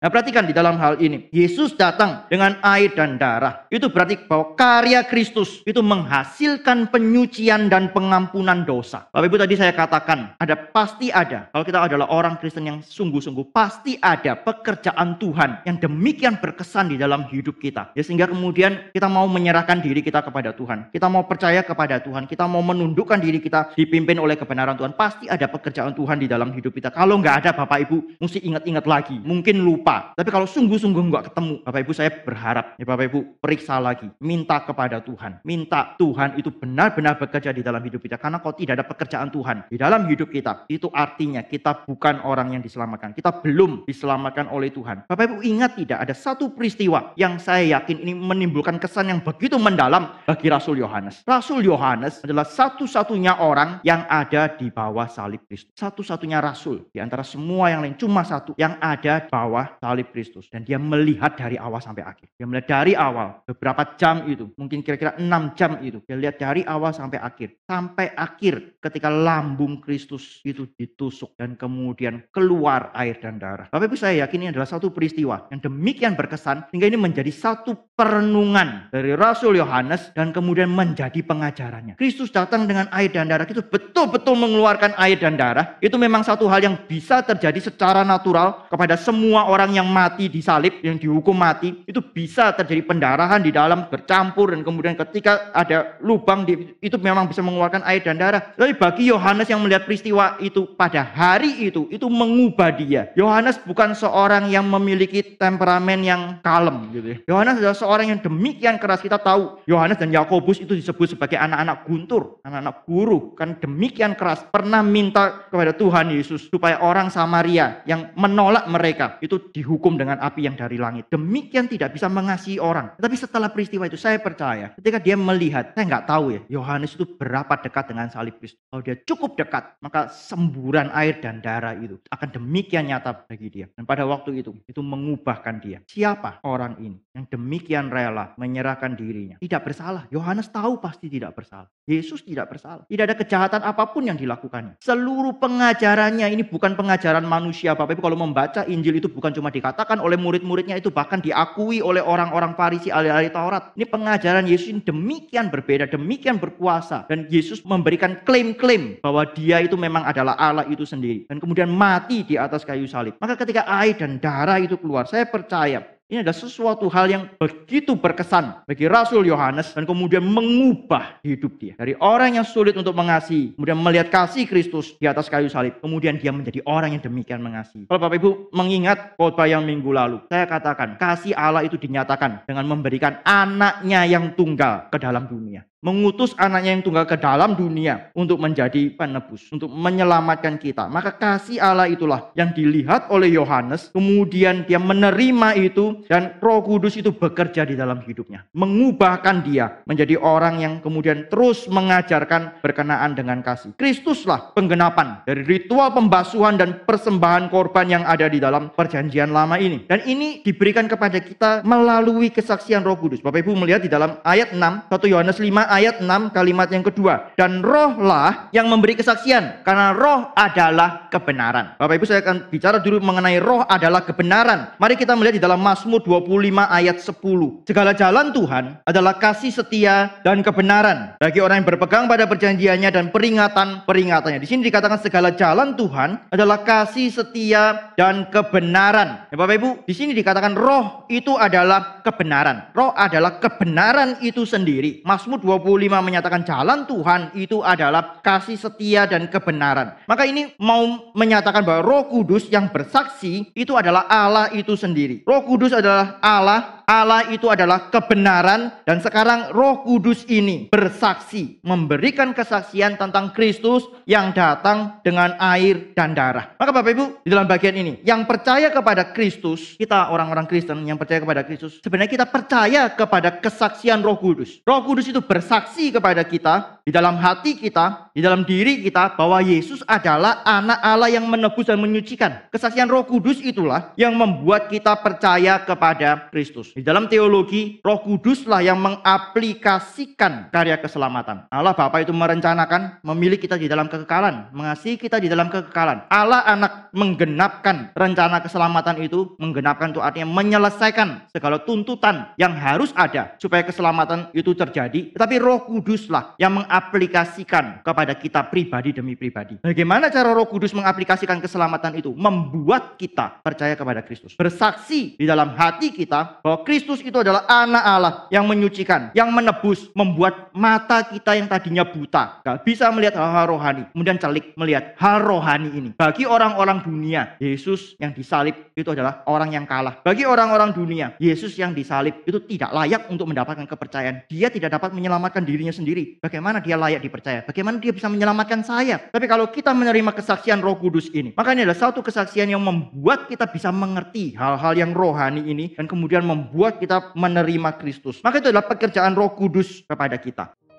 Nah, perhatikan di dalam hal ini, Yesus datang dengan air dan darah. Itu berarti bahwa karya Kristus itu menghasilkan penyucian dan pengampunan dosa. Bapak Ibu tadi saya katakan, ada pasti ada. Kalau kita adalah orang Kristen yang sungguh-sungguh, pasti ada pekerjaan Tuhan yang demikian berkesan di dalam hidup kita. Ya sehingga kemudian kita mau menyerahkan diri kita kepada Tuhan. Kita mau percaya kepada Tuhan, kita mau menundukkan diri kita dipimpin oleh kebenaran Tuhan. Pasti ada pekerjaan Tuhan di dalam hidup kita. Kalau nggak ada Bapak Ibu, mesti ingat-ingat lagi. Mungkin lupa lupa. Tapi kalau sungguh-sungguh nggak ketemu, Bapak Ibu saya berharap, ya Bapak Ibu periksa lagi, minta kepada Tuhan. Minta Tuhan itu benar-benar bekerja di dalam hidup kita. Karena kalau tidak ada pekerjaan Tuhan di dalam hidup kita, itu artinya kita bukan orang yang diselamatkan. Kita belum diselamatkan oleh Tuhan. Bapak Ibu ingat tidak ada satu peristiwa yang saya yakin ini menimbulkan kesan yang begitu mendalam bagi Rasul Yohanes. Rasul Yohanes adalah satu-satunya orang yang ada di bawah salib Kristus. Satu-satunya rasul di antara semua yang lain cuma satu yang ada di bawah salib Kristus. Dan dia melihat dari awal sampai akhir. Dia melihat dari awal beberapa jam itu. Mungkin kira-kira enam jam itu. Dia lihat dari awal sampai akhir. Sampai akhir ketika lambung Kristus itu ditusuk. Dan kemudian keluar air dan darah. Bapak Ibu saya yakin ini adalah satu peristiwa yang demikian berkesan. Sehingga ini menjadi satu perenungan dari Rasul Yohanes. Dan kemudian menjadi pengajarannya. Kristus datang dengan air dan darah itu betul-betul mengeluarkan air dan darah. Itu memang satu hal yang bisa terjadi secara natural kepada semua orang orang yang mati disalib, yang dihukum mati, itu bisa terjadi pendarahan di dalam, bercampur, dan kemudian ketika ada lubang, di, itu memang bisa mengeluarkan air dan darah. Tapi bagi Yohanes yang melihat peristiwa itu pada hari itu, itu mengubah dia. Yohanes bukan seorang yang memiliki temperamen yang kalem. Gitu. Ya. Yohanes adalah seorang yang demikian keras. Kita tahu Yohanes dan Yakobus itu disebut sebagai anak-anak guntur, anak-anak guru. Kan demikian keras. Pernah minta kepada Tuhan Yesus supaya orang Samaria yang menolak mereka itu dihukum dengan api yang dari langit. Demikian tidak bisa mengasihi orang. Tapi setelah peristiwa itu saya percaya ketika dia melihat, saya nggak tahu ya, Yohanes itu berapa dekat dengan salib Kristus. Kalau dia cukup dekat, maka semburan air dan darah itu akan demikian nyata bagi dia. Dan pada waktu itu, itu mengubahkan dia. Siapa orang ini yang demikian rela menyerahkan dirinya? Tidak bersalah. Yohanes tahu pasti tidak bersalah. Yesus tidak bersalah. Tidak ada kejahatan apapun yang dilakukannya. Seluruh pengajarannya ini bukan pengajaran manusia Bapak Ibu. Kalau membaca Injil itu bukan cuma dikatakan oleh murid-muridnya itu bahkan diakui oleh orang-orang Farisi ahli-ahli Taurat. Ini pengajaran Yesus ini demikian berbeda, demikian berkuasa dan Yesus memberikan klaim-klaim bahwa dia itu memang adalah Allah itu sendiri dan kemudian mati di atas kayu salib. Maka ketika air dan darah itu keluar, saya percaya ini adalah sesuatu hal yang begitu berkesan bagi Rasul Yohanes dan kemudian mengubah hidup dia. Dari orang yang sulit untuk mengasihi, kemudian melihat kasih Kristus di atas kayu salib, kemudian dia menjadi orang yang demikian mengasihi. Kalau Bapak Ibu mengingat khotbah yang minggu lalu, saya katakan kasih Allah itu dinyatakan dengan memberikan anaknya yang tunggal ke dalam dunia mengutus anaknya yang tunggal ke dalam dunia untuk menjadi penebus, untuk menyelamatkan kita. Maka kasih Allah itulah yang dilihat oleh Yohanes, kemudian dia menerima itu dan Roh Kudus itu bekerja di dalam hidupnya, mengubahkan dia menjadi orang yang kemudian terus mengajarkan berkenaan dengan kasih. Kristuslah penggenapan dari ritual pembasuhan dan persembahan korban yang ada di dalam perjanjian lama ini. Dan ini diberikan kepada kita melalui kesaksian Roh Kudus. Bapak Ibu melihat di dalam ayat 6 1 Yohanes 5 ayat 6 kalimat yang kedua. Dan rohlah yang memberi kesaksian. Karena roh adalah kebenaran. Bapak Ibu saya akan bicara dulu mengenai roh adalah kebenaran. Mari kita melihat di dalam Mazmur 25 ayat 10. Segala jalan Tuhan adalah kasih setia dan kebenaran. Bagi orang yang berpegang pada perjanjiannya dan peringatan-peringatannya. Di sini dikatakan segala jalan Tuhan adalah kasih setia dan kebenaran. Ya, Bapak Ibu, di sini dikatakan roh itu adalah kebenaran. Roh adalah kebenaran itu sendiri. Mazmur 25 25 menyatakan jalan Tuhan itu adalah kasih setia dan kebenaran. Maka ini mau menyatakan bahwa Roh Kudus yang bersaksi itu adalah Allah itu sendiri. Roh Kudus adalah Allah Allah itu adalah kebenaran dan sekarang Roh Kudus ini bersaksi memberikan kesaksian tentang Kristus yang datang dengan air dan darah. Maka Bapak Ibu, di dalam bagian ini yang percaya kepada Kristus, kita orang-orang Kristen yang percaya kepada Kristus, sebenarnya kita percaya kepada kesaksian Roh Kudus. Roh Kudus itu bersaksi kepada kita di dalam hati kita, di dalam diri kita bahwa Yesus adalah anak Allah yang menebus dan menyucikan. Kesaksian Roh Kudus itulah yang membuat kita percaya kepada Kristus. Di dalam teologi, roh kuduslah yang mengaplikasikan karya keselamatan. Allah Bapa itu merencanakan memilih kita di dalam kekekalan, mengasihi kita di dalam kekekalan. Allah anak menggenapkan rencana keselamatan itu, menggenapkan itu artinya menyelesaikan segala tuntutan yang harus ada supaya keselamatan itu terjadi. Tetapi roh kuduslah yang mengaplikasikan kepada kita pribadi demi pribadi. Bagaimana cara roh kudus mengaplikasikan keselamatan itu? Membuat kita percaya kepada Kristus. Bersaksi di dalam hati kita bahwa Kristus itu adalah anak Allah yang menyucikan, yang menebus, membuat mata kita yang tadinya buta. Gak bisa melihat hal-hal rohani, kemudian celik melihat hal rohani ini. Bagi orang-orang dunia, Yesus yang disalib itu adalah orang yang kalah. Bagi orang-orang dunia, Yesus yang disalib itu tidak layak untuk mendapatkan kepercayaan. Dia tidak dapat menyelamatkan dirinya sendiri. Bagaimana dia layak dipercaya? Bagaimana dia bisa menyelamatkan saya? Tapi kalau kita menerima kesaksian roh kudus ini, maka ini adalah satu kesaksian yang membuat kita bisa mengerti hal-hal yang rohani ini dan kemudian membuat membuat kita menerima Kristus. Maka itu adalah pekerjaan Roh Kudus kepada kita.